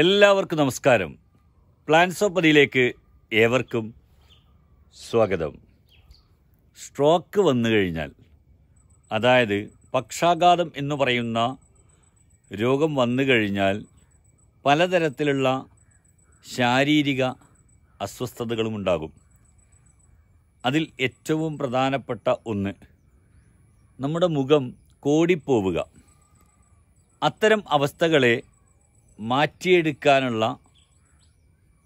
എല്ലാവർക്കും നമസ്കാരം plans of പ്ലാൻസോപ്പതിയിലേക്ക് ഏവർക്കും സ്വാഗതം സ്ട്രോക്ക് വന്നു കഴിഞ്ഞാൽ അതായത് പക്ഷാഘാതം എന്ന് പറയുന്ന രോഗം വന്നു കഴിഞ്ഞാൽ പലതരത്തിലുള്ള ശാരീരിക അസ്വസ്ഥതകളും ഉണ്ടാകും അതിൽ ഏറ്റവും പ്രധാനപ്പെട്ട ഒന്ന് നമ്മുടെ മുഖം കോടിപ്പോവുക അത്തരം അവസ്ഥകളെ മാറ്റിയെടുക്കാനുള്ള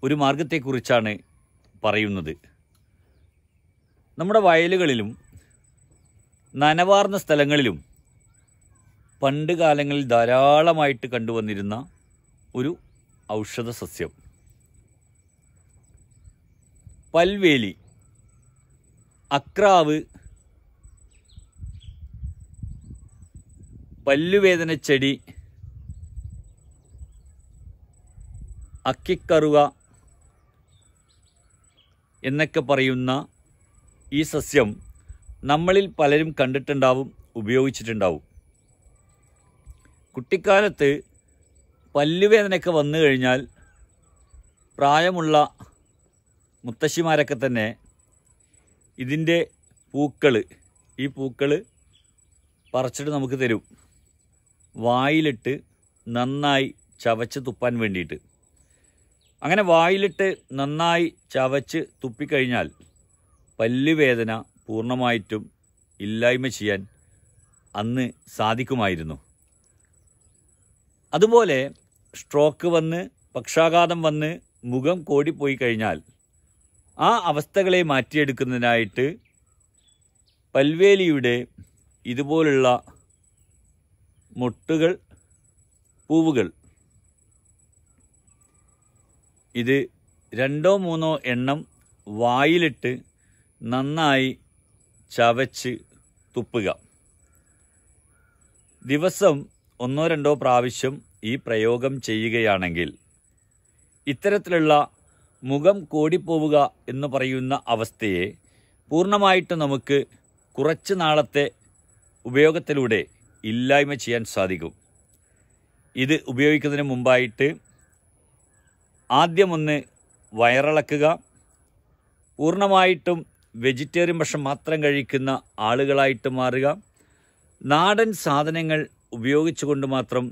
ഒരു മാർഗത്തെക്കുറിച്ചാണ് പറയുന്നത് നമ്മുടെ വയലുകളിലും നനവാർന്ന സ്ഥലങ്ങളിലും പണ്ട് കാലങ്ങളിൽ ധാരാളമായിട്ട് കണ്ടുവന്നിരുന്ന ഒരു ഔഷധ സസ്യം പൽവേലി അക്രാവ് പല്ലുവേദന ചെടി അക്കിക്കറുക എന്നൊക്കെ പറയുന്ന ഈ സസ്യം നമ്മളിൽ പലരും കണ്ടിട്ടുണ്ടാവും ഉപയോഗിച്ചിട്ടുണ്ടാവും കുട്ടിക്കാലത്ത് പല്ലുവേദനയൊക്കെ വന്നു കഴിഞ്ഞാൽ പ്രായമുള്ള മുത്തശ്ശിമാരൊക്കെ തന്നെ ഇതിൻ്റെ പൂക്കൾ ഈ പൂക്കൾ പറിച്ചിട്ട് നമുക്ക് തരും വായിലിട്ട് നന്നായി ചവച്ച് തുപ്പാൻ വേണ്ടിയിട്ട് അങ്ങനെ വായിലിട്ട് നന്നായി ചവച്ച് തുപ്പിക്കഴിഞ്ഞാൽ പല്ലുവേദന പൂർണ്ണമായിട്ടും ഇല്ലായ്മ ചെയ്യാൻ അന്ന് സാധിക്കുമായിരുന്നു അതുപോലെ സ്ട്രോക്ക് വന്ന് പക്ഷാഘാതം വന്ന് മുഖം കോടിപ്പോയി കഴിഞ്ഞാൽ ആ അവസ്ഥകളെ മാറ്റിയെടുക്കുന്നതിനായിട്ട് പൽവേലിയുടെ ഇതുപോലുള്ള മൊട്ടുകൾ പൂവുകൾ ഇത് രണ്ടോ മൂന്നോ എണ്ണം വായിലിട്ട് നന്നായി ചവച്ച് തുപ്പുക ദിവസം ഒന്നോ രണ്ടോ പ്രാവശ്യം ഈ പ്രയോഗം ചെയ്യുകയാണെങ്കിൽ ഇത്തരത്തിലുള്ള മുഖം കോടിപ്പോവുക എന്ന് പറയുന്ന അവസ്ഥയെ പൂർണ്ണമായിട്ട് നമുക്ക് കുറച്ച് നാളത്തെ ഉപയോഗത്തിലൂടെ ഇല്ലായ്മ ചെയ്യാൻ സാധിക്കും ഇത് ഉപയോഗിക്കുന്നതിന് മുമ്പായിട്ട് ആദ്യമൊന്ന് വയറിളക്കുക പൂർണ്ണമായിട്ടും വെജിറ്റേറിയൻ ഭക്ഷണം മാത്രം കഴിക്കുന്ന ആളുകളായിട്ട് മാറുക നാടൻ സാധനങ്ങൾ ഉപയോഗിച്ചുകൊണ്ട് മാത്രം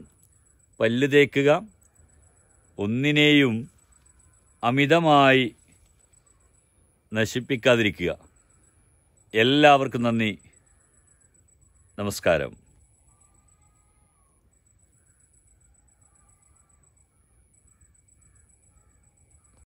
പല്ല് തേക്കുക ഒന്നിനെയും അമിതമായി നശിപ്പിക്കാതിരിക്കുക എല്ലാവർക്കും നന്ദി നമസ്കാരം